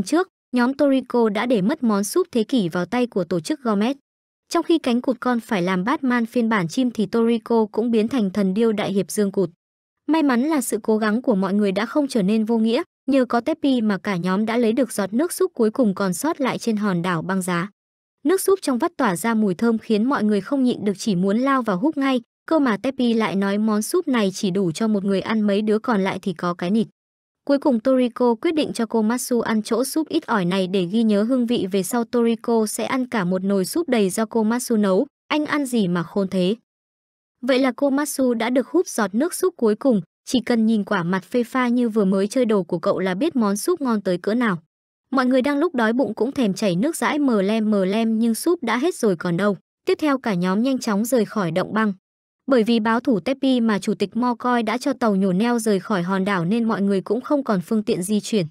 tuần trước, nhóm Toriko đã để mất món súp thế kỷ vào tay của tổ chức Gourmet. Trong khi cánh cụt con phải làm Batman phiên bản chim thì Toriko cũng biến thành thần điêu đại hiệp dương cụt. May mắn là sự cố gắng của mọi người đã không trở nên vô nghĩa, nhờ có Teppi mà cả nhóm đã lấy được giọt nước súp cuối cùng còn sót lại trên hòn đảo băng giá. Nước súp trong vắt tỏa ra mùi thơm khiến mọi người không nhịn được chỉ muốn lao vào hút ngay, cơ mà Teppi lại nói món súp này chỉ đủ cho một người ăn mấy đứa còn lại thì có cái nịt. Cuối cùng Toriko quyết định cho cô Masu ăn chỗ súp ít ỏi này để ghi nhớ hương vị về sau Toriko sẽ ăn cả một nồi súp đầy do cô Masu nấu, anh ăn gì mà khôn thế. Vậy là cô Masu đã được hút giọt nước súp cuối cùng, chỉ cần nhìn quả mặt phê pha như vừa mới chơi đồ của cậu là biết món súp ngon tới cỡ nào. Mọi người đang lúc đói bụng cũng thèm chảy nước dãi mờ lem mờ lem nhưng súp đã hết rồi còn đâu. Tiếp theo cả nhóm nhanh chóng rời khỏi động băng. Bởi vì báo thủ Tepi mà Chủ tịch Mo đã cho tàu nhổ neo rời khỏi hòn đảo nên mọi người cũng không còn phương tiện di chuyển.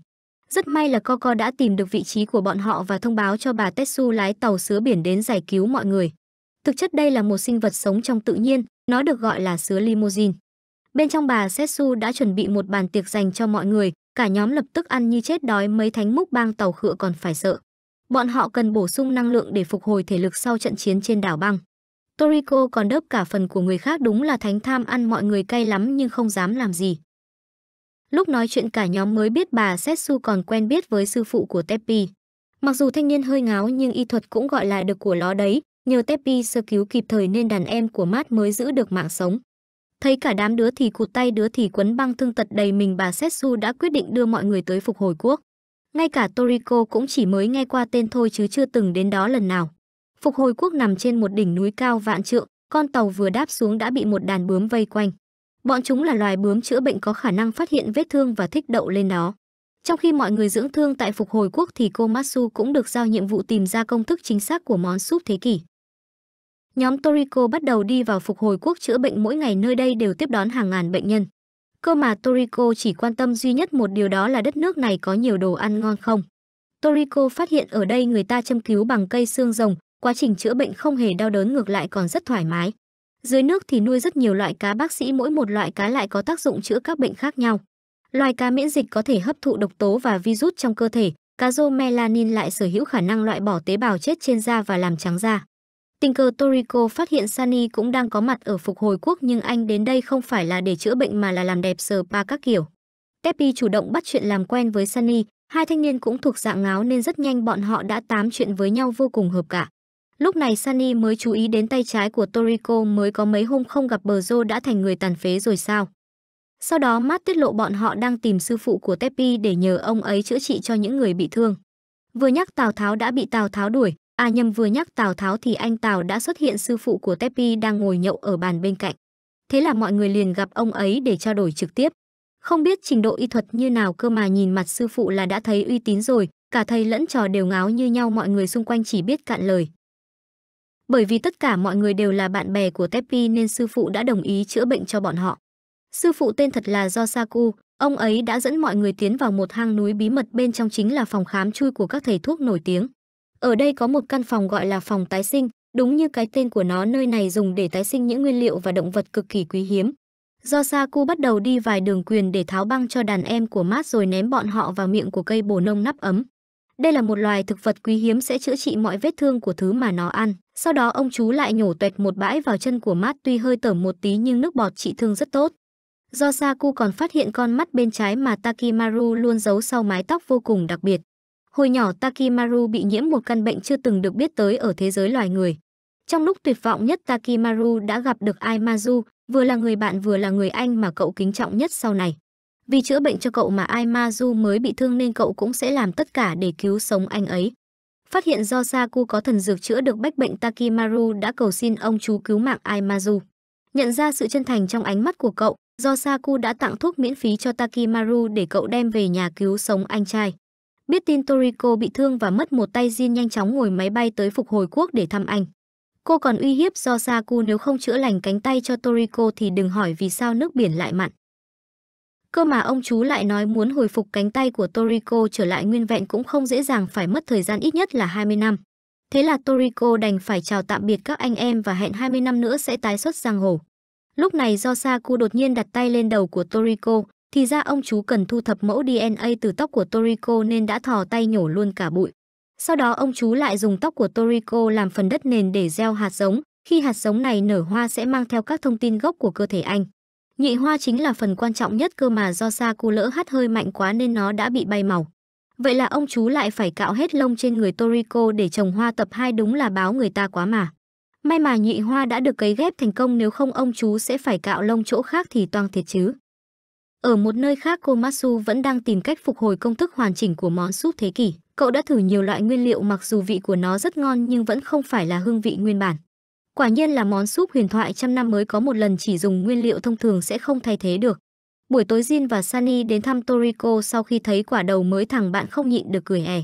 Rất may là Coco đã tìm được vị trí của bọn họ và thông báo cho bà Tetsu lái tàu sứa biển đến giải cứu mọi người. Thực chất đây là một sinh vật sống trong tự nhiên, nó được gọi là sứa limousine. Bên trong bà Tetsu đã chuẩn bị một bàn tiệc dành cho mọi người, cả nhóm lập tức ăn như chết đói mấy thánh múc bang tàu khựa còn phải sợ. Bọn họ cần bổ sung năng lượng để phục hồi thể lực sau trận chiến trên đảo băng. Toriko còn đớp cả phần của người khác đúng là thánh tham ăn mọi người cay lắm nhưng không dám làm gì. Lúc nói chuyện cả nhóm mới biết bà Setsu còn quen biết với sư phụ của Teppi. Mặc dù thanh niên hơi ngáo nhưng y thuật cũng gọi là được của ló đấy, nhờ Teppi sơ cứu kịp thời nên đàn em của Mát mới giữ được mạng sống. Thấy cả đám đứa thì cụt tay đứa thì quấn băng thương tật đầy mình bà Setsu đã quyết định đưa mọi người tới phục hồi quốc. Ngay cả Toriko cũng chỉ mới nghe qua tên thôi chứ chưa từng đến đó lần nào. Phục hồi quốc nằm trên một đỉnh núi cao vạn trượng, con tàu vừa đáp xuống đã bị một đàn bướm vây quanh. Bọn chúng là loài bướm chữa bệnh có khả năng phát hiện vết thương và thích đậu lên nó. Trong khi mọi người dưỡng thương tại phục hồi quốc thì cô Masu cũng được giao nhiệm vụ tìm ra công thức chính xác của món súp thế kỷ. Nhóm Toriko bắt đầu đi vào phục hồi quốc chữa bệnh mỗi ngày nơi đây đều tiếp đón hàng ngàn bệnh nhân. Cơ mà Toriko chỉ quan tâm duy nhất một điều đó là đất nước này có nhiều đồ ăn ngon không. Toriko phát hiện ở đây người ta châm cứu bằng cây xương rồng, quá trình chữa bệnh không hề đau đớn ngược lại còn rất thoải mái. Dưới nước thì nuôi rất nhiều loại cá bác sĩ mỗi một loại cá lại có tác dụng chữa các bệnh khác nhau. Loài cá miễn dịch có thể hấp thụ độc tố và virus trong cơ thể, cá rô melanin lại sở hữu khả năng loại bỏ tế bào chết trên da và làm trắng da. Tình cờ Toriko phát hiện Sunny cũng đang có mặt ở phục hồi quốc nhưng anh đến đây không phải là để chữa bệnh mà là làm đẹp sờ pa các kiểu. Teppy chủ động bắt chuyện làm quen với Sunny, hai thanh niên cũng thuộc dạng ngáo nên rất nhanh bọn họ đã tám chuyện với nhau vô cùng hợp cả. Lúc này Sunny mới chú ý đến tay trái của Toriko mới có mấy hôm không gặp bờ đã thành người tàn phế rồi sao. Sau đó Matt tiết lộ bọn họ đang tìm sư phụ của Teppi để nhờ ông ấy chữa trị cho những người bị thương. Vừa nhắc Tào Tháo đã bị Tào Tháo đuổi, à nhầm vừa nhắc Tào Tháo thì anh Tào đã xuất hiện sư phụ của Teppi đang ngồi nhậu ở bàn bên cạnh. Thế là mọi người liền gặp ông ấy để trao đổi trực tiếp. Không biết trình độ y thuật như nào cơ mà nhìn mặt sư phụ là đã thấy uy tín rồi, cả thầy lẫn trò đều ngáo như nhau mọi người xung quanh chỉ biết cạn lời. Bởi vì tất cả mọi người đều là bạn bè của Teppi nên sư phụ đã đồng ý chữa bệnh cho bọn họ. Sư phụ tên thật là Yosaku, ông ấy đã dẫn mọi người tiến vào một hang núi bí mật bên trong chính là phòng khám chui của các thầy thuốc nổi tiếng. Ở đây có một căn phòng gọi là phòng tái sinh, đúng như cái tên của nó nơi này dùng để tái sinh những nguyên liệu và động vật cực kỳ quý hiếm. Do bắt đầu đi vài đường quyền để tháo băng cho đàn em của Matt rồi ném bọn họ vào miệng của cây bồ nông nắp ấm. Đây là một loài thực vật quý hiếm sẽ chữa trị mọi vết thương của thứ mà nó ăn. Sau đó ông chú lại nhổ tuệt một bãi vào chân của mát tuy hơi tởm một tí nhưng nước bọt trị thương rất tốt. Do Saku còn phát hiện con mắt bên trái mà Takimaru luôn giấu sau mái tóc vô cùng đặc biệt. Hồi nhỏ Takimaru bị nhiễm một căn bệnh chưa từng được biết tới ở thế giới loài người. Trong lúc tuyệt vọng nhất Takimaru đã gặp được Aimazu, vừa là người bạn vừa là người anh mà cậu kính trọng nhất sau này. Vì chữa bệnh cho cậu mà Ai Ma Du mới bị thương nên cậu cũng sẽ làm tất cả để cứu sống anh ấy. Phát hiện do Saku có thần dược chữa được bách bệnh Takimaru đã cầu xin ông chú cứu mạng Ai Nhận ra sự chân thành trong ánh mắt của cậu, do Saku đã tặng thuốc miễn phí cho Takimaru để cậu đem về nhà cứu sống anh trai. Biết tin Toriko bị thương và mất một tay Jin nhanh chóng ngồi máy bay tới phục hồi quốc để thăm anh. Cô còn uy hiếp do Saku nếu không chữa lành cánh tay cho Toriko thì đừng hỏi vì sao nước biển lại mặn. Cơ mà ông chú lại nói muốn hồi phục cánh tay của Toriko trở lại nguyên vẹn cũng không dễ dàng phải mất thời gian ít nhất là 20 năm. Thế là Toriko đành phải chào tạm biệt các anh em và hẹn 20 năm nữa sẽ tái xuất giang hồ. Lúc này do Saku đột nhiên đặt tay lên đầu của Toriko, thì ra ông chú cần thu thập mẫu DNA từ tóc của Toriko nên đã thò tay nhổ luôn cả bụi. Sau đó ông chú lại dùng tóc của Toriko làm phần đất nền để gieo hạt giống, khi hạt giống này nở hoa sẽ mang theo các thông tin gốc của cơ thể anh. Nhị hoa chính là phần quan trọng nhất cơ mà do sa cu lỡ hắt hơi mạnh quá nên nó đã bị bay màu. Vậy là ông chú lại phải cạo hết lông trên người Toriko để trồng hoa tập 2 đúng là báo người ta quá mà. May mà nhị hoa đã được cấy ghép thành công nếu không ông chú sẽ phải cạo lông chỗ khác thì toang thiệt chứ. Ở một nơi khác cô Masu vẫn đang tìm cách phục hồi công thức hoàn chỉnh của món súp thế kỷ. Cậu đã thử nhiều loại nguyên liệu mặc dù vị của nó rất ngon nhưng vẫn không phải là hương vị nguyên bản. Quả nhiên là món súp huyền thoại trăm năm mới có một lần chỉ dùng nguyên liệu thông thường sẽ không thay thế được. Buổi tối Jin và Sunny đến thăm Toriko sau khi thấy quả đầu mới thẳng bạn không nhịn được cười ẻ.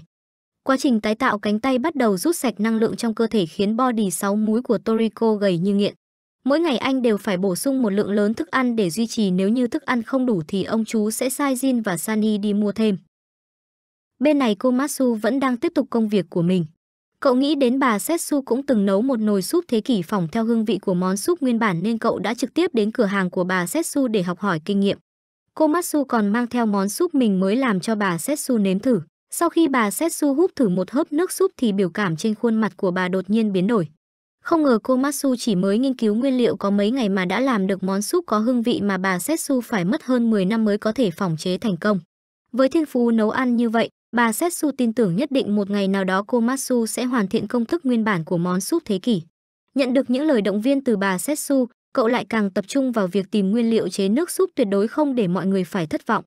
Quá trình tái tạo cánh tay bắt đầu rút sạch năng lượng trong cơ thể khiến body sáu múi của Toriko gầy như nghiện. Mỗi ngày anh đều phải bổ sung một lượng lớn thức ăn để duy trì nếu như thức ăn không đủ thì ông chú sẽ sai Jin và Sunny đi mua thêm. Bên này cô Matsu vẫn đang tiếp tục công việc của mình. Cậu nghĩ đến bà Setsu cũng từng nấu một nồi súp thế kỷ phỏng theo hương vị của món súp nguyên bản nên cậu đã trực tiếp đến cửa hàng của bà Setsu để học hỏi kinh nghiệm. Cô Matsu còn mang theo món súp mình mới làm cho bà Setsu nếm thử. Sau khi bà Setsu hút thử một hớp nước súp thì biểu cảm trên khuôn mặt của bà đột nhiên biến đổi. Không ngờ cô Matsu chỉ mới nghiên cứu nguyên liệu có mấy ngày mà đã làm được món súp có hương vị mà bà Setsu phải mất hơn 10 năm mới có thể phòng chế thành công. Với thiên phú nấu ăn như vậy, Bà Setsu tin tưởng nhất định một ngày nào đó cô Komatsu sẽ hoàn thiện công thức nguyên bản của món súp thế kỷ. Nhận được những lời động viên từ bà Setsu, cậu lại càng tập trung vào việc tìm nguyên liệu chế nước súp tuyệt đối không để mọi người phải thất vọng.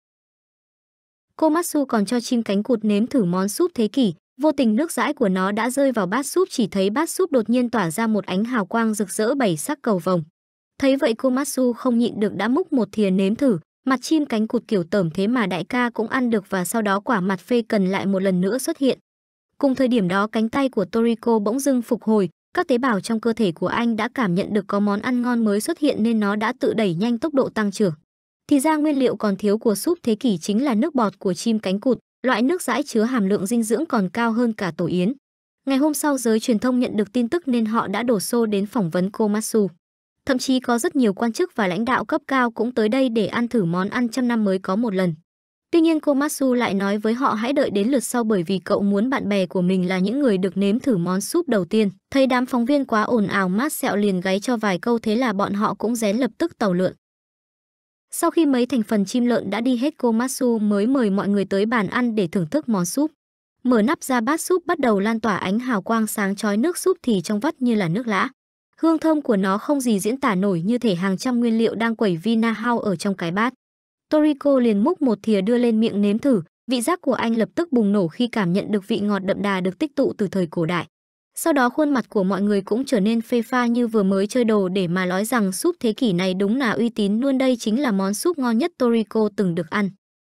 Cô Komatsu còn cho chim cánh cụt nếm thử món súp thế kỷ, vô tình nước dãi của nó đã rơi vào bát súp chỉ thấy bát súp đột nhiên tỏa ra một ánh hào quang rực rỡ bảy sắc cầu vồng. Thấy vậy cô Komatsu không nhịn được đã múc một thìa nếm thử, Mặt chim cánh cụt kiểu tởm thế mà đại ca cũng ăn được và sau đó quả mặt phê cần lại một lần nữa xuất hiện. Cùng thời điểm đó cánh tay của Toriko bỗng dưng phục hồi, các tế bào trong cơ thể của anh đã cảm nhận được có món ăn ngon mới xuất hiện nên nó đã tự đẩy nhanh tốc độ tăng trưởng. Thì ra nguyên liệu còn thiếu của súp thế kỷ chính là nước bọt của chim cánh cụt, loại nước dãi chứa hàm lượng dinh dưỡng còn cao hơn cả tổ yến. Ngày hôm sau giới truyền thông nhận được tin tức nên họ đã đổ xô đến phỏng vấn Komatsu. Thậm chí có rất nhiều quan chức và lãnh đạo cấp cao cũng tới đây để ăn thử món ăn trăm năm mới có một lần. Tuy nhiên Komatsu lại nói với họ hãy đợi đến lượt sau bởi vì cậu muốn bạn bè của mình là những người được nếm thử món súp đầu tiên. Thấy đám phóng viên quá ồn ào mát sẹo liền gáy cho vài câu thế là bọn họ cũng rén lập tức tàu lượn. Sau khi mấy thành phần chim lợn đã đi hết Komatsu mới mời mọi người tới bàn ăn để thưởng thức món súp. Mở nắp ra bát súp bắt đầu lan tỏa ánh hào quang sáng chói nước súp thì trong vắt như là nước lã. Hương thơm của nó không gì diễn tả nổi như thể hàng trăm nguyên liệu đang quẩy Vina House ở trong cái bát. Toriko liền múc một thìa đưa lên miệng nếm thử, vị giác của anh lập tức bùng nổ khi cảm nhận được vị ngọt đậm đà được tích tụ từ thời cổ đại. Sau đó khuôn mặt của mọi người cũng trở nên phê pha như vừa mới chơi đồ để mà nói rằng súp thế kỷ này đúng là uy tín luôn đây chính là món súp ngon nhất Toriko từng được ăn.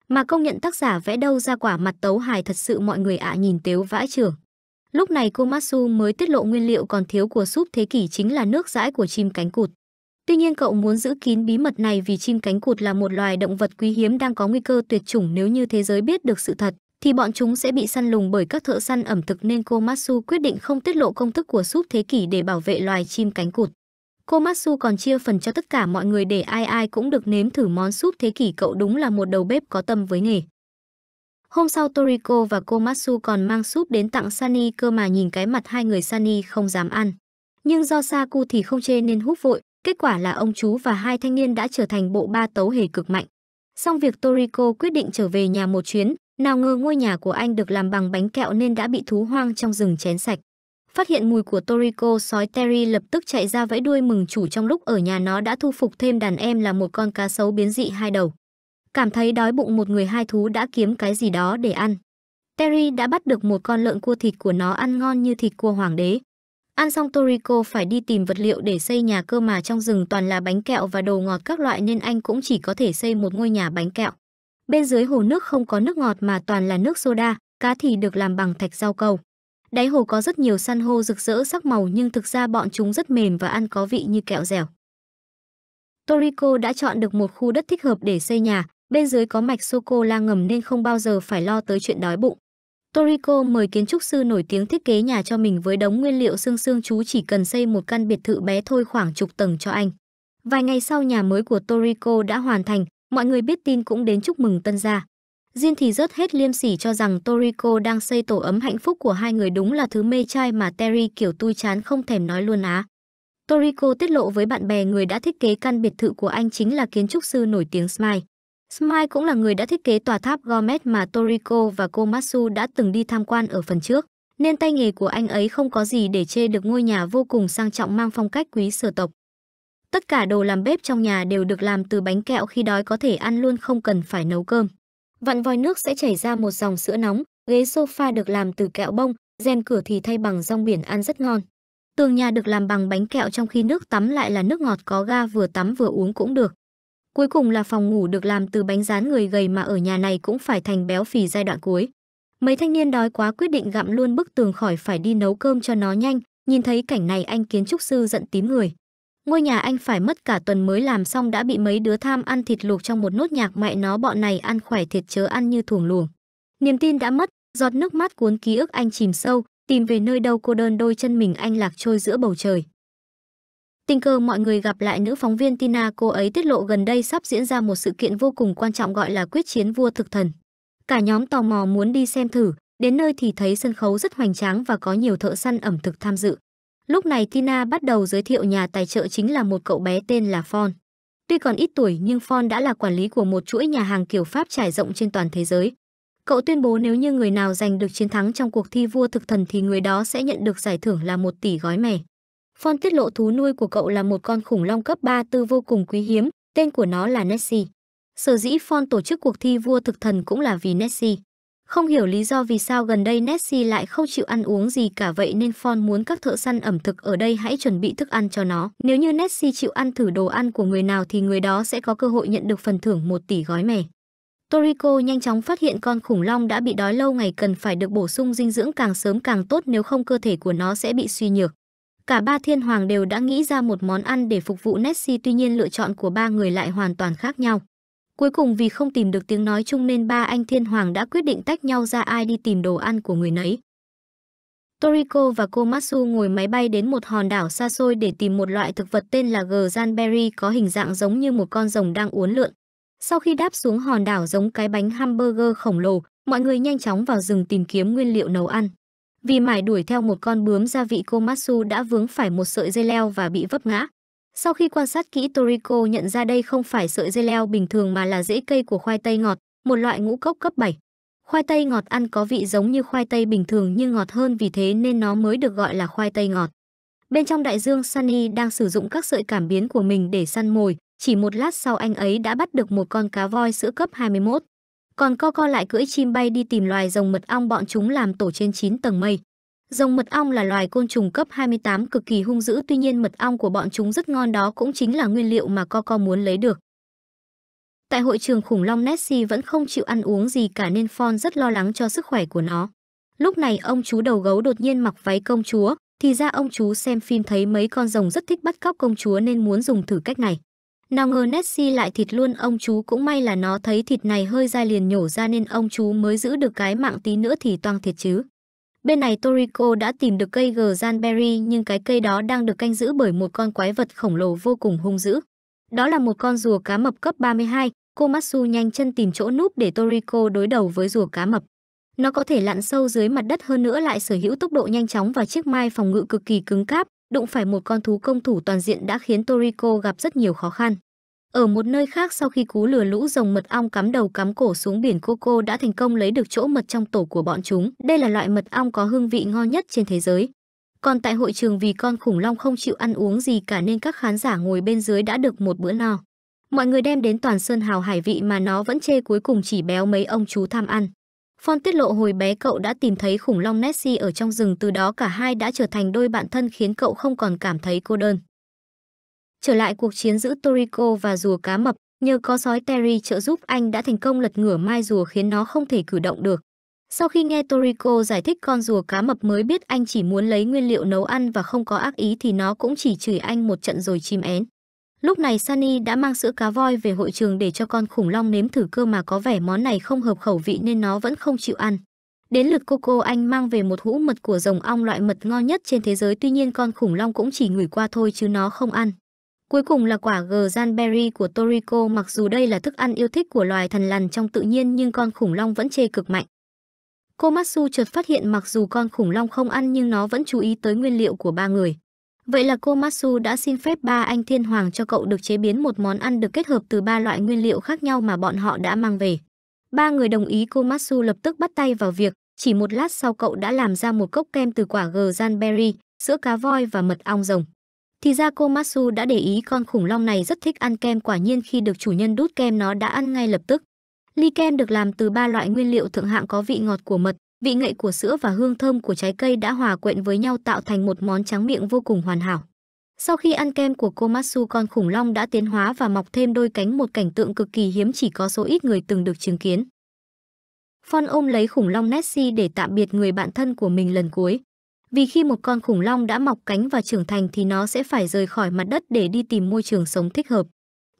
Mà công nhận tác giả vẽ đâu ra quả mặt tấu hài thật sự mọi người ạ à nhìn tếu vãi trưởng. Lúc này Komatsu mới tiết lộ nguyên liệu còn thiếu của súp thế kỷ chính là nước dãi của chim cánh cụt. Tuy nhiên cậu muốn giữ kín bí mật này vì chim cánh cụt là một loài động vật quý hiếm đang có nguy cơ tuyệt chủng nếu như thế giới biết được sự thật thì bọn chúng sẽ bị săn lùng bởi các thợ săn ẩm thực nên Komatsu quyết định không tiết lộ công thức của súp thế kỷ để bảo vệ loài chim cánh cụt. Komatsu còn chia phần cho tất cả mọi người để ai ai cũng được nếm thử món súp thế kỷ cậu đúng là một đầu bếp có tâm với nghề. Hôm sau Toriko và Komatsu còn mang súp đến tặng Sunny cơ mà nhìn cái mặt hai người Sunny không dám ăn. Nhưng do Saku thì không chê nên hút vội, kết quả là ông chú và hai thanh niên đã trở thành bộ ba tấu hề cực mạnh. Xong việc Toriko quyết định trở về nhà một chuyến, nào ngờ ngôi nhà của anh được làm bằng bánh kẹo nên đã bị thú hoang trong rừng chén sạch. Phát hiện mùi của Toriko, sói Terry lập tức chạy ra vẫy đuôi mừng chủ trong lúc ở nhà nó đã thu phục thêm đàn em là một con cá sấu biến dị hai đầu cảm thấy đói bụng một người hai thú đã kiếm cái gì đó để ăn. Terry đã bắt được một con lợn cua thịt của nó ăn ngon như thịt cua hoàng đế. Ăn xong Toriko phải đi tìm vật liệu để xây nhà cơ mà trong rừng toàn là bánh kẹo và đồ ngọt các loại nên anh cũng chỉ có thể xây một ngôi nhà bánh kẹo. Bên dưới hồ nước không có nước ngọt mà toàn là nước soda, cá thì được làm bằng thạch rau cầu. Đáy hồ có rất nhiều san hô rực rỡ sắc màu nhưng thực ra bọn chúng rất mềm và ăn có vị như kẹo dẻo. Toriko đã chọn được một khu đất thích hợp để xây nhà, Bên dưới có mạch sô-cô-la ngầm nên không bao giờ phải lo tới chuyện đói bụng. Toriko mời kiến trúc sư nổi tiếng thiết kế nhà cho mình với đống nguyên liệu xương xương chú chỉ cần xây một căn biệt thự bé thôi khoảng chục tầng cho anh. Vài ngày sau nhà mới của Toriko đã hoàn thành, mọi người biết tin cũng đến chúc mừng tân gia. Jin thì rất hết liêm sỉ cho rằng Toriko đang xây tổ ấm hạnh phúc của hai người đúng là thứ mê trai mà Terry kiểu tui chán không thèm nói luôn á. Toriko tiết lộ với bạn bè người đã thiết kế căn biệt thự của anh chính là kiến trúc sư nổi tiếng Smile. Smile cũng là người đã thiết kế tòa tháp Gomet mà Toriko và Komatsu đã từng đi tham quan ở phần trước, nên tay nghề của anh ấy không có gì để chê được ngôi nhà vô cùng sang trọng mang phong cách quý sở tộc. Tất cả đồ làm bếp trong nhà đều được làm từ bánh kẹo khi đói có thể ăn luôn không cần phải nấu cơm. Vặn vòi nước sẽ chảy ra một dòng sữa nóng, ghế sofa được làm từ kẹo bông, rèm cửa thì thay bằng rong biển ăn rất ngon. Tường nhà được làm bằng bánh kẹo trong khi nước tắm lại là nước ngọt có ga vừa tắm vừa uống cũng được. Cuối cùng là phòng ngủ được làm từ bánh rán người gầy mà ở nhà này cũng phải thành béo phì giai đoạn cuối. Mấy thanh niên đói quá quyết định gặm luôn bức tường khỏi phải đi nấu cơm cho nó nhanh, nhìn thấy cảnh này anh kiến trúc sư giận tím người. Ngôi nhà anh phải mất cả tuần mới làm xong đã bị mấy đứa tham ăn thịt luộc trong một nốt nhạc mẹ nó bọn này ăn khỏe thiệt chớ ăn như thủng luồng. Niềm tin đã mất, giọt nước mắt cuốn ký ức anh chìm sâu, tìm về nơi đâu cô đơn đôi chân mình anh lạc trôi giữa bầu trời. Tình cờ mọi người gặp lại nữ phóng viên Tina cô ấy tiết lộ gần đây sắp diễn ra một sự kiện vô cùng quan trọng gọi là quyết chiến vua thực thần. Cả nhóm tò mò muốn đi xem thử, đến nơi thì thấy sân khấu rất hoành tráng và có nhiều thợ săn ẩm thực tham dự. Lúc này Tina bắt đầu giới thiệu nhà tài trợ chính là một cậu bé tên là Fon. Tuy còn ít tuổi nhưng Fon đã là quản lý của một chuỗi nhà hàng kiểu Pháp trải rộng trên toàn thế giới. Cậu tuyên bố nếu như người nào giành được chiến thắng trong cuộc thi vua thực thần thì người đó sẽ nhận được giải thưởng là một tỷ gói mè. Fon tiết lộ thú nuôi của cậu là một con khủng long cấp 3 tư vô cùng quý hiếm, tên của nó là Nessie. Sở dĩ Fon tổ chức cuộc thi vua thực thần cũng là vì Nessie. Không hiểu lý do vì sao gần đây Nessie lại không chịu ăn uống gì cả vậy nên Fon muốn các thợ săn ẩm thực ở đây hãy chuẩn bị thức ăn cho nó. Nếu như Nessie chịu ăn thử đồ ăn của người nào thì người đó sẽ có cơ hội nhận được phần thưởng một tỷ gói mè. Toriko nhanh chóng phát hiện con khủng long đã bị đói lâu ngày cần phải được bổ sung dinh dưỡng càng sớm càng tốt nếu không cơ thể của nó sẽ bị suy nhược. Cả ba thiên hoàng đều đã nghĩ ra một món ăn để phục vụ Nessie tuy nhiên lựa chọn của ba người lại hoàn toàn khác nhau. Cuối cùng vì không tìm được tiếng nói chung nên ba anh thiên hoàng đã quyết định tách nhau ra ai đi tìm đồ ăn của người nấy. Toriko và Komatsu ngồi máy bay đến một hòn đảo xa xôi để tìm một loại thực vật tên là Granberry có hình dạng giống như một con rồng đang uốn lượn. Sau khi đáp xuống hòn đảo giống cái bánh hamburger khổng lồ, mọi người nhanh chóng vào rừng tìm kiếm nguyên liệu nấu ăn. Vì mải đuổi theo một con bướm gia vị Komatsu đã vướng phải một sợi dây leo và bị vấp ngã. Sau khi quan sát kỹ Toriko nhận ra đây không phải sợi dây leo bình thường mà là rễ cây của khoai tây ngọt, một loại ngũ cốc cấp 7. Khoai tây ngọt ăn có vị giống như khoai tây bình thường nhưng ngọt hơn vì thế nên nó mới được gọi là khoai tây ngọt. Bên trong đại dương Sunny đang sử dụng các sợi cảm biến của mình để săn mồi, chỉ một lát sau anh ấy đã bắt được một con cá voi sữa cấp 21. Còn co co lại cưỡi chim bay đi tìm loài rồng mật ong bọn chúng làm tổ trên 9 tầng mây. Rồng mật ong là loài côn trùng cấp 28 cực kỳ hung dữ tuy nhiên mật ong của bọn chúng rất ngon đó cũng chính là nguyên liệu mà co co muốn lấy được. Tại hội trường khủng long Nessie vẫn không chịu ăn uống gì cả nên Fon rất lo lắng cho sức khỏe của nó. Lúc này ông chú đầu gấu đột nhiên mặc váy công chúa, thì ra ông chú xem phim thấy mấy con rồng rất thích bắt cóc công chúa nên muốn dùng thử cách này. Nào ngờ Nessie lại thịt luôn ông chú cũng may là nó thấy thịt này hơi dai liền nhổ ra nên ông chú mới giữ được cái mạng tí nữa thì toang thiệt chứ. Bên này Toriko đã tìm được cây Granberry nhưng cái cây đó đang được canh giữ bởi một con quái vật khổng lồ vô cùng hung dữ. Đó là một con rùa cá mập cấp 32, Komatsu nhanh chân tìm chỗ núp để Toriko đối đầu với rùa cá mập. Nó có thể lặn sâu dưới mặt đất hơn nữa lại sở hữu tốc độ nhanh chóng và chiếc mai phòng ngự cực kỳ cứng cáp, đụng phải một con thú công thủ toàn diện đã khiến Toriko gặp rất nhiều khó khăn. Ở một nơi khác sau khi cú lừa lũ rồng mật ong cắm đầu cắm cổ xuống biển Coco đã thành công lấy được chỗ mật trong tổ của bọn chúng. Đây là loại mật ong có hương vị ngon nhất trên thế giới. Còn tại hội trường vì con khủng long không chịu ăn uống gì cả nên các khán giả ngồi bên dưới đã được một bữa no. Mọi người đem đến toàn sơn hào hải vị mà nó vẫn chê cuối cùng chỉ béo mấy ông chú tham ăn. Fon tiết lộ hồi bé cậu đã tìm thấy khủng long Nessie ở trong rừng từ đó cả hai đã trở thành đôi bạn thân khiến cậu không còn cảm thấy cô đơn. Trở lại cuộc chiến giữa Toriko và rùa cá mập, nhờ có sói Terry trợ giúp anh đã thành công lật ngửa mai rùa khiến nó không thể cử động được. Sau khi nghe Toriko giải thích con rùa cá mập mới biết anh chỉ muốn lấy nguyên liệu nấu ăn và không có ác ý thì nó cũng chỉ chửi anh một trận rồi chìm én. Lúc này Sunny đã mang sữa cá voi về hội trường để cho con khủng long nếm thử cơ mà có vẻ món này không hợp khẩu vị nên nó vẫn không chịu ăn. Đến lượt Coco anh mang về một hũ mật của rồng ong loại mật ngon nhất trên thế giới tuy nhiên con khủng long cũng chỉ ngửi qua thôi chứ nó không ăn. Cuối cùng là quả gờ Berry của Toriko mặc dù đây là thức ăn yêu thích của loài thần lằn trong tự nhiên nhưng con khủng long vẫn chê cực mạnh. Komatsu chợt phát hiện mặc dù con khủng long không ăn nhưng nó vẫn chú ý tới nguyên liệu của ba người. Vậy là Komatsu đã xin phép ba anh thiên hoàng cho cậu được chế biến một món ăn được kết hợp từ ba loại nguyên liệu khác nhau mà bọn họ đã mang về. Ba người đồng ý Komatsu lập tức bắt tay vào việc, chỉ một lát sau cậu đã làm ra một cốc kem từ quả gờ Berry, sữa cá voi và mật ong rồng. Thì ra cô Masu đã để ý con khủng long này rất thích ăn kem quả nhiên khi được chủ nhân đút kem nó đã ăn ngay lập tức. Ly kem được làm từ ba loại nguyên liệu thượng hạng có vị ngọt của mật, vị ngậy của sữa và hương thơm của trái cây đã hòa quyện với nhau tạo thành một món tráng miệng vô cùng hoàn hảo. Sau khi ăn kem của cô Masu con khủng long đã tiến hóa và mọc thêm đôi cánh một cảnh tượng cực kỳ hiếm chỉ có số ít người từng được chứng kiến. Fon ôm lấy khủng long Nessie để tạm biệt người bạn thân của mình lần cuối vì khi một con khủng long đã mọc cánh và trưởng thành thì nó sẽ phải rời khỏi mặt đất để đi tìm môi trường sống thích hợp.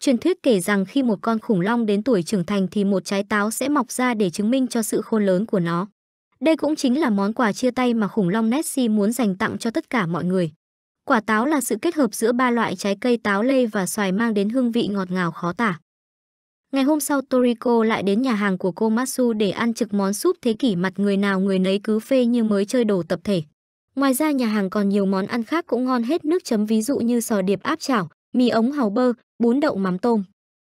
Truyền thuyết kể rằng khi một con khủng long đến tuổi trưởng thành thì một trái táo sẽ mọc ra để chứng minh cho sự khôn lớn của nó. Đây cũng chính là món quà chia tay mà khủng long Nessie muốn dành tặng cho tất cả mọi người. Quả táo là sự kết hợp giữa ba loại trái cây táo lê và xoài mang đến hương vị ngọt ngào khó tả. Ngày hôm sau Toriko lại đến nhà hàng của cô Matsu để ăn trực món súp thế kỷ mặt người nào người nấy cứ phê như mới chơi đồ tập thể. Ngoài ra nhà hàng còn nhiều món ăn khác cũng ngon hết nước chấm ví dụ như sò điệp áp chảo, mì ống hàu bơ, bún đậu mắm tôm.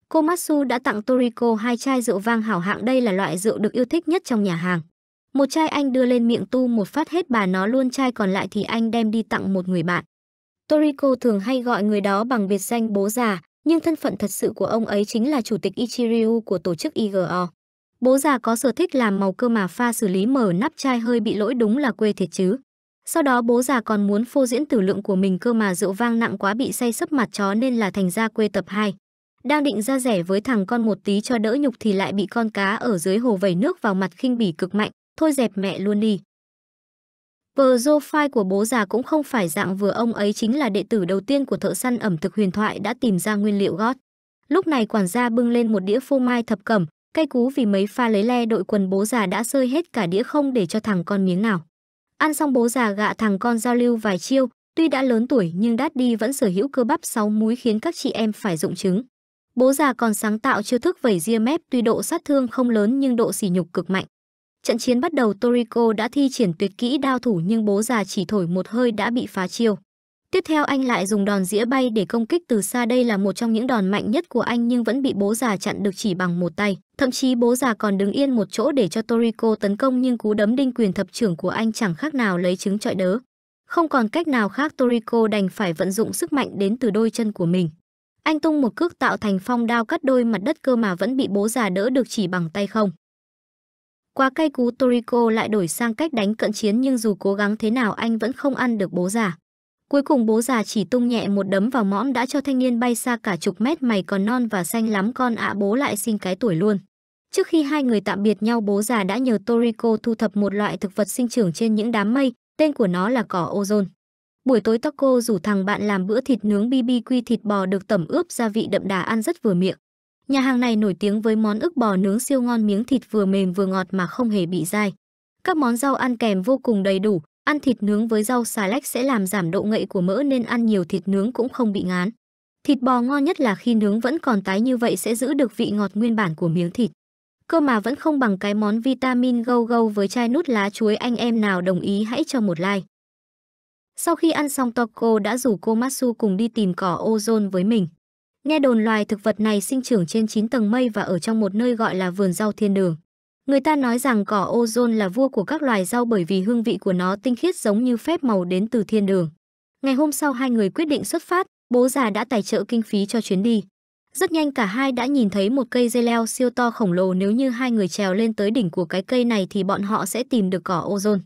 Komatsu đã tặng Toriko hai chai rượu vang hảo hạng đây là loại rượu được yêu thích nhất trong nhà hàng. Một chai anh đưa lên miệng tu một phát hết bà nó luôn chai còn lại thì anh đem đi tặng một người bạn. Toriko thường hay gọi người đó bằng biệt danh bố già, nhưng thân phận thật sự của ông ấy chính là chủ tịch Ichiryu của tổ chức IGO. Bố già có sở thích làm màu cơ mà pha xử lý mở nắp chai hơi bị lỗi đúng là quê thiệt chứ. Sau đó bố già còn muốn phô diễn tử lượng của mình cơ mà rượu vang nặng quá bị say sấp mặt chó nên là thành ra quê tập 2. Đang định ra rẻ với thằng con một tí cho đỡ nhục thì lại bị con cá ở dưới hồ vẩy nước vào mặt khinh bỉ cực mạnh, thôi dẹp mẹ luôn đi. Profile của bố già cũng không phải dạng vừa ông ấy chính là đệ tử đầu tiên của thợ săn ẩm thực huyền thoại đã tìm ra nguyên liệu gót. Lúc này quản gia bưng lên một đĩa phô mai thập cẩm, cay cú vì mấy pha lấy le đội quần bố già đã sơi hết cả đĩa không để cho thằng con miếng nào. Ăn xong bố già gạ thằng con giao lưu vài chiêu, tuy đã lớn tuổi nhưng đát đi vẫn sở hữu cơ bắp sáu múi khiến các chị em phải dụng trứng. Bố già còn sáng tạo chiêu thức vẩy ria mép tuy độ sát thương không lớn nhưng độ sỉ nhục cực mạnh. Trận chiến bắt đầu Toriko đã thi triển tuyệt kỹ đao thủ nhưng bố già chỉ thổi một hơi đã bị phá chiêu. Tiếp theo anh lại dùng đòn dĩa bay để công kích từ xa đây là một trong những đòn mạnh nhất của anh nhưng vẫn bị bố già chặn được chỉ bằng một tay. Thậm chí bố già còn đứng yên một chỗ để cho Toriko tấn công nhưng cú đấm đinh quyền thập trưởng của anh chẳng khác nào lấy trứng trọi đớ. Không còn cách nào khác Toriko đành phải vận dụng sức mạnh đến từ đôi chân của mình. Anh tung một cước tạo thành phong đao cắt đôi mặt đất cơ mà vẫn bị bố già đỡ được chỉ bằng tay không. Qua cây cú Toriko lại đổi sang cách đánh cận chiến nhưng dù cố gắng thế nào anh vẫn không ăn được bố già. Cuối cùng bố già chỉ tung nhẹ một đấm vào mõm đã cho thanh niên bay xa cả chục mét mày còn non và xanh lắm con ạ bố lại xin cái tuổi luôn. Trước khi hai người tạm biệt nhau bố già đã nhờ Toriko thu thập một loại thực vật sinh trưởng trên những đám mây, tên của nó là cỏ ozone. Buổi tối Taco rủ thằng bạn làm bữa thịt nướng BBQ thịt bò được tẩm ướp gia vị đậm đà ăn rất vừa miệng. Nhà hàng này nổi tiếng với món ức bò nướng siêu ngon miếng thịt vừa mềm vừa ngọt mà không hề bị dai. Các món rau ăn kèm vô cùng đầy đủ, Ăn thịt nướng với rau xà lách sẽ làm giảm độ ngậy của mỡ nên ăn nhiều thịt nướng cũng không bị ngán. Thịt bò ngon nhất là khi nướng vẫn còn tái như vậy sẽ giữ được vị ngọt nguyên bản của miếng thịt. Cơ mà vẫn không bằng cái món vitamin gâu gâu với chai nút lá chuối anh em nào đồng ý hãy cho một like. Sau khi ăn xong Toko đã rủ cô Matsu cùng đi tìm cỏ ozone với mình. Nghe đồn loài thực vật này sinh trưởng trên 9 tầng mây và ở trong một nơi gọi là vườn rau thiên đường. Người ta nói rằng cỏ ozone là vua của các loài rau bởi vì hương vị của nó tinh khiết giống như phép màu đến từ thiên đường. Ngày hôm sau hai người quyết định xuất phát, bố già đã tài trợ kinh phí cho chuyến đi. Rất nhanh cả hai đã nhìn thấy một cây dây leo siêu to khổng lồ nếu như hai người trèo lên tới đỉnh của cái cây này thì bọn họ sẽ tìm được cỏ ozone.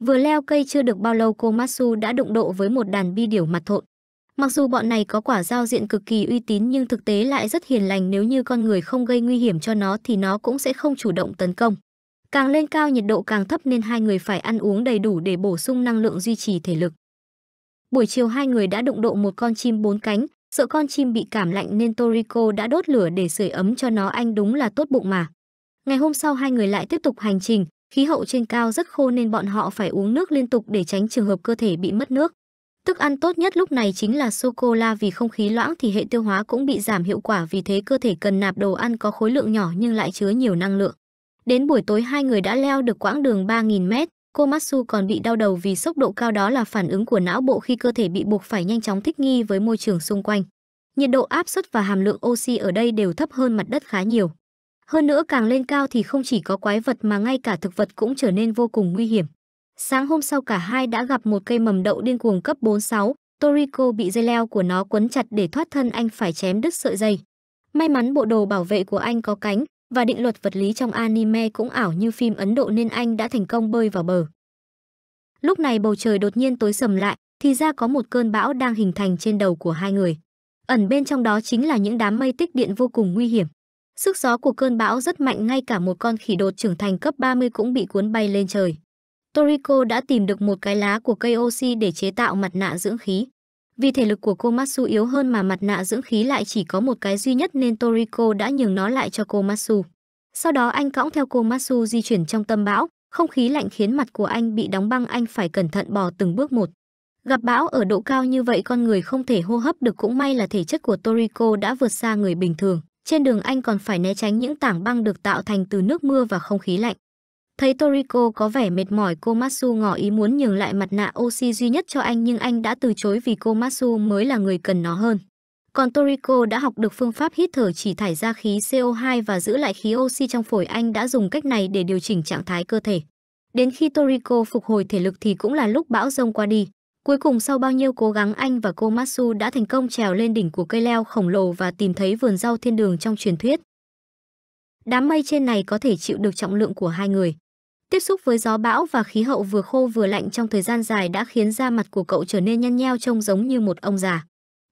Vừa leo cây chưa được bao lâu cô Masu đã đụng độ với một đàn bi điểu mặt thộn. Mặc dù bọn này có quả giao diện cực kỳ uy tín nhưng thực tế lại rất hiền lành nếu như con người không gây nguy hiểm cho nó thì nó cũng sẽ không chủ động tấn công. Càng lên cao nhiệt độ càng thấp nên hai người phải ăn uống đầy đủ để bổ sung năng lượng duy trì thể lực. Buổi chiều hai người đã đụng độ một con chim bốn cánh, sợ con chim bị cảm lạnh nên Toriko đã đốt lửa để sưởi ấm cho nó anh đúng là tốt bụng mà. Ngày hôm sau hai người lại tiếp tục hành trình, khí hậu trên cao rất khô nên bọn họ phải uống nước liên tục để tránh trường hợp cơ thể bị mất nước. Thức ăn tốt nhất lúc này chính là sô cô la vì không khí loãng thì hệ tiêu hóa cũng bị giảm hiệu quả vì thế cơ thể cần nạp đồ ăn có khối lượng nhỏ nhưng lại chứa nhiều năng lượng. Đến buổi tối hai người đã leo được quãng đường 3.000m, cô Matsu còn bị đau đầu vì sốc độ cao đó là phản ứng của não bộ khi cơ thể bị buộc phải nhanh chóng thích nghi với môi trường xung quanh. Nhiệt độ áp suất và hàm lượng oxy ở đây đều thấp hơn mặt đất khá nhiều. Hơn nữa càng lên cao thì không chỉ có quái vật mà ngay cả thực vật cũng trở nên vô cùng nguy hiểm. Sáng hôm sau cả hai đã gặp một cây mầm đậu điên cuồng cấp 46, Toriko bị dây leo của nó quấn chặt để thoát thân anh phải chém đứt sợi dây. May mắn bộ đồ bảo vệ của anh có cánh và định luật vật lý trong anime cũng ảo như phim Ấn Độ nên anh đã thành công bơi vào bờ. Lúc này bầu trời đột nhiên tối sầm lại, thì ra có một cơn bão đang hình thành trên đầu của hai người. Ẩn bên trong đó chính là những đám mây tích điện vô cùng nguy hiểm. Sức gió của cơn bão rất mạnh ngay cả một con khỉ đột trưởng thành cấp 30 cũng bị cuốn bay lên trời. Toriko đã tìm được một cái lá của cây oxy để chế tạo mặt nạ dưỡng khí. Vì thể lực của cô Matsu yếu hơn mà mặt nạ dưỡng khí lại chỉ có một cái duy nhất nên Toriko đã nhường nó lại cho cô Matsu. Sau đó anh cõng theo cô Matsu di chuyển trong tâm bão, không khí lạnh khiến mặt của anh bị đóng băng anh phải cẩn thận bò từng bước một. Gặp bão ở độ cao như vậy con người không thể hô hấp được cũng may là thể chất của Toriko đã vượt xa người bình thường. Trên đường anh còn phải né tránh những tảng băng được tạo thành từ nước mưa và không khí lạnh. Thấy Toriko có vẻ mệt mỏi cô Matsu ngỏ ý muốn nhường lại mặt nạ oxy duy nhất cho anh nhưng anh đã từ chối vì cô Matsu mới là người cần nó hơn. Còn Toriko đã học được phương pháp hít thở chỉ thải ra khí CO2 và giữ lại khí oxy trong phổi anh đã dùng cách này để điều chỉnh trạng thái cơ thể. Đến khi Toriko phục hồi thể lực thì cũng là lúc bão rông qua đi. Cuối cùng sau bao nhiêu cố gắng anh và cô Matsu đã thành công trèo lên đỉnh của cây leo khổng lồ và tìm thấy vườn rau thiên đường trong truyền thuyết. Đám mây trên này có thể chịu được trọng lượng của hai người. Tiếp xúc với gió bão và khí hậu vừa khô vừa lạnh trong thời gian dài đã khiến da mặt của cậu trở nên nhăn nheo trông giống như một ông già.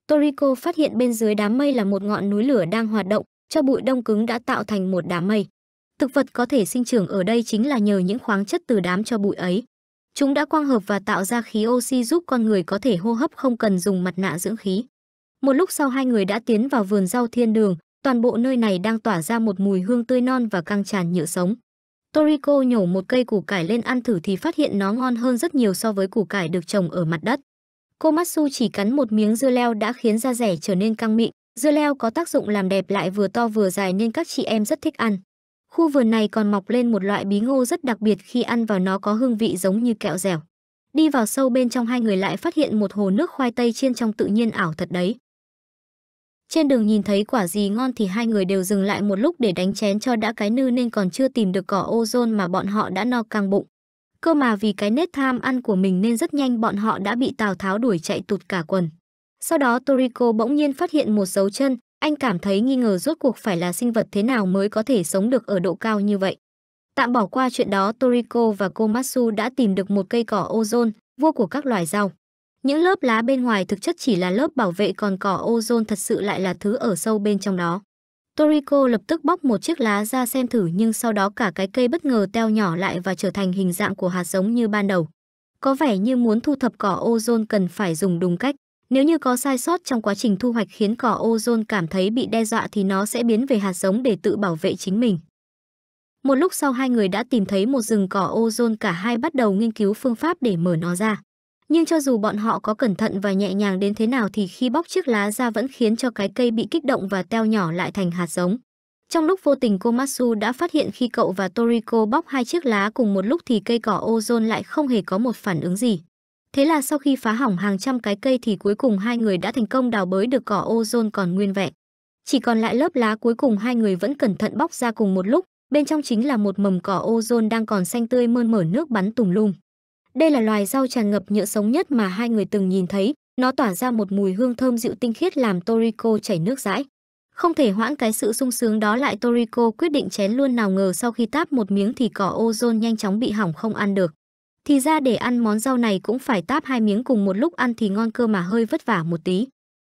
Toriko phát hiện bên dưới đám mây là một ngọn núi lửa đang hoạt động, cho bụi đông cứng đã tạo thành một đám mây. Thực vật có thể sinh trưởng ở đây chính là nhờ những khoáng chất từ đám cho bụi ấy. Chúng đã quang hợp và tạo ra khí oxy giúp con người có thể hô hấp không cần dùng mặt nạ dưỡng khí. Một lúc sau hai người đã tiến vào vườn rau thiên đường, toàn bộ nơi này đang tỏa ra một mùi hương tươi non và căng tràn nhựa sống. Toriko nhổ một cây củ cải lên ăn thử thì phát hiện nó ngon hơn rất nhiều so với củ cải được trồng ở mặt đất. Komatsu chỉ cắn một miếng dưa leo đã khiến da rẻ trở nên căng mịn. Dưa leo có tác dụng làm đẹp lại vừa to vừa dài nên các chị em rất thích ăn. Khu vườn này còn mọc lên một loại bí ngô rất đặc biệt khi ăn vào nó có hương vị giống như kẹo dẻo. Đi vào sâu bên trong hai người lại phát hiện một hồ nước khoai tây chiên trong tự nhiên ảo thật đấy. Trên đường nhìn thấy quả gì ngon thì hai người đều dừng lại một lúc để đánh chén cho đã cái nư nên còn chưa tìm được cỏ ozone mà bọn họ đã no căng bụng. Cơ mà vì cái nết tham ăn của mình nên rất nhanh bọn họ đã bị Tào Tháo đuổi chạy tụt cả quần. Sau đó Toriko bỗng nhiên phát hiện một dấu chân, anh cảm thấy nghi ngờ rốt cuộc phải là sinh vật thế nào mới có thể sống được ở độ cao như vậy. Tạm bỏ qua chuyện đó Toriko và Komatsu đã tìm được một cây cỏ ozone, vua của các loài rau. Những lớp lá bên ngoài thực chất chỉ là lớp bảo vệ còn cỏ ozone thật sự lại là thứ ở sâu bên trong đó. Toriko lập tức bóc một chiếc lá ra xem thử nhưng sau đó cả cái cây bất ngờ teo nhỏ lại và trở thành hình dạng của hạt giống như ban đầu. Có vẻ như muốn thu thập cỏ ozone cần phải dùng đúng cách. Nếu như có sai sót trong quá trình thu hoạch khiến cỏ ozone cảm thấy bị đe dọa thì nó sẽ biến về hạt giống để tự bảo vệ chính mình. Một lúc sau hai người đã tìm thấy một rừng cỏ ozone cả hai bắt đầu nghiên cứu phương pháp để mở nó ra nhưng cho dù bọn họ có cẩn thận và nhẹ nhàng đến thế nào thì khi bóc chiếc lá ra vẫn khiến cho cái cây bị kích động và teo nhỏ lại thành hạt giống. Trong lúc vô tình Komatsu đã phát hiện khi cậu và Toriko bóc hai chiếc lá cùng một lúc thì cây cỏ ozone lại không hề có một phản ứng gì. Thế là sau khi phá hỏng hàng trăm cái cây thì cuối cùng hai người đã thành công đào bới được cỏ ozone còn nguyên vẹn. Chỉ còn lại lớp lá cuối cùng hai người vẫn cẩn thận bóc ra cùng một lúc, bên trong chính là một mầm cỏ ozone đang còn xanh tươi mơn mở nước bắn tùng lum. Đây là loài rau tràn ngập nhựa sống nhất mà hai người từng nhìn thấy, nó tỏa ra một mùi hương thơm dịu tinh khiết làm Toriko chảy nước dãi. Không thể hoãn cái sự sung sướng đó lại Toriko quyết định chén luôn nào ngờ sau khi táp một miếng thì cỏ ozone nhanh chóng bị hỏng không ăn được. Thì ra để ăn món rau này cũng phải táp hai miếng cùng một lúc ăn thì ngon cơ mà hơi vất vả một tí.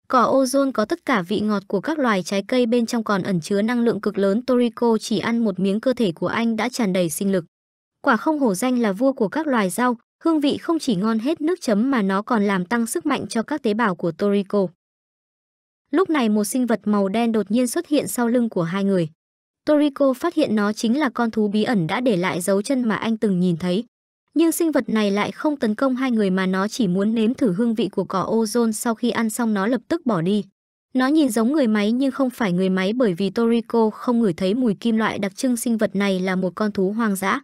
Cỏ ozone có tất cả vị ngọt của các loài trái cây bên trong còn ẩn chứa năng lượng cực lớn Toriko chỉ ăn một miếng cơ thể của anh đã tràn đầy sinh lực. Quả không hổ danh là vua của các loài rau, Hương vị không chỉ ngon hết nước chấm mà nó còn làm tăng sức mạnh cho các tế bào của Toriko. Lúc này một sinh vật màu đen đột nhiên xuất hiện sau lưng của hai người. Toriko phát hiện nó chính là con thú bí ẩn đã để lại dấu chân mà anh từng nhìn thấy. Nhưng sinh vật này lại không tấn công hai người mà nó chỉ muốn nếm thử hương vị của cỏ ozone sau khi ăn xong nó lập tức bỏ đi. Nó nhìn giống người máy nhưng không phải người máy bởi vì Toriko không ngửi thấy mùi kim loại đặc trưng sinh vật này là một con thú hoang dã.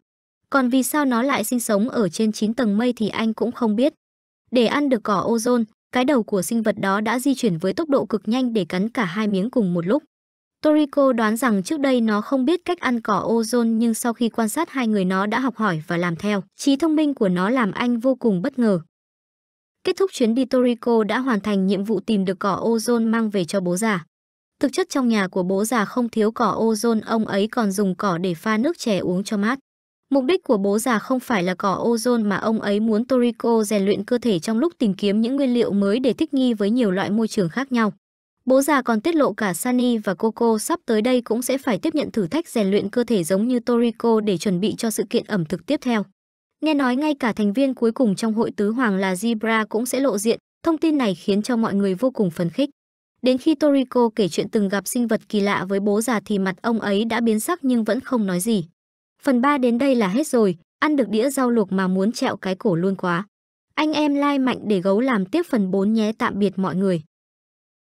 Còn vì sao nó lại sinh sống ở trên 9 tầng mây thì anh cũng không biết. Để ăn được cỏ ozone, cái đầu của sinh vật đó đã di chuyển với tốc độ cực nhanh để cắn cả hai miếng cùng một lúc. Toriko đoán rằng trước đây nó không biết cách ăn cỏ ozone nhưng sau khi quan sát hai người nó đã học hỏi và làm theo. Trí thông minh của nó làm anh vô cùng bất ngờ. Kết thúc chuyến đi Toriko đã hoàn thành nhiệm vụ tìm được cỏ ozone mang về cho bố già. Thực chất trong nhà của bố già không thiếu cỏ ozone, ông ấy còn dùng cỏ để pha nước chè uống cho mát. Mục đích của bố già không phải là cỏ ozone mà ông ấy muốn Toriko rèn luyện cơ thể trong lúc tìm kiếm những nguyên liệu mới để thích nghi với nhiều loại môi trường khác nhau. Bố già còn tiết lộ cả Sunny và Coco sắp tới đây cũng sẽ phải tiếp nhận thử thách rèn luyện cơ thể giống như Toriko để chuẩn bị cho sự kiện ẩm thực tiếp theo. Nghe nói ngay cả thành viên cuối cùng trong hội tứ hoàng là Zebra cũng sẽ lộ diện, thông tin này khiến cho mọi người vô cùng phấn khích. Đến khi Toriko kể chuyện từng gặp sinh vật kỳ lạ với bố già thì mặt ông ấy đã biến sắc nhưng vẫn không nói gì. Phần 3 đến đây là hết rồi, ăn được đĩa rau luộc mà muốn trẹo cái cổ luôn quá. Anh em like mạnh để gấu làm tiếp phần 4 nhé tạm biệt mọi người.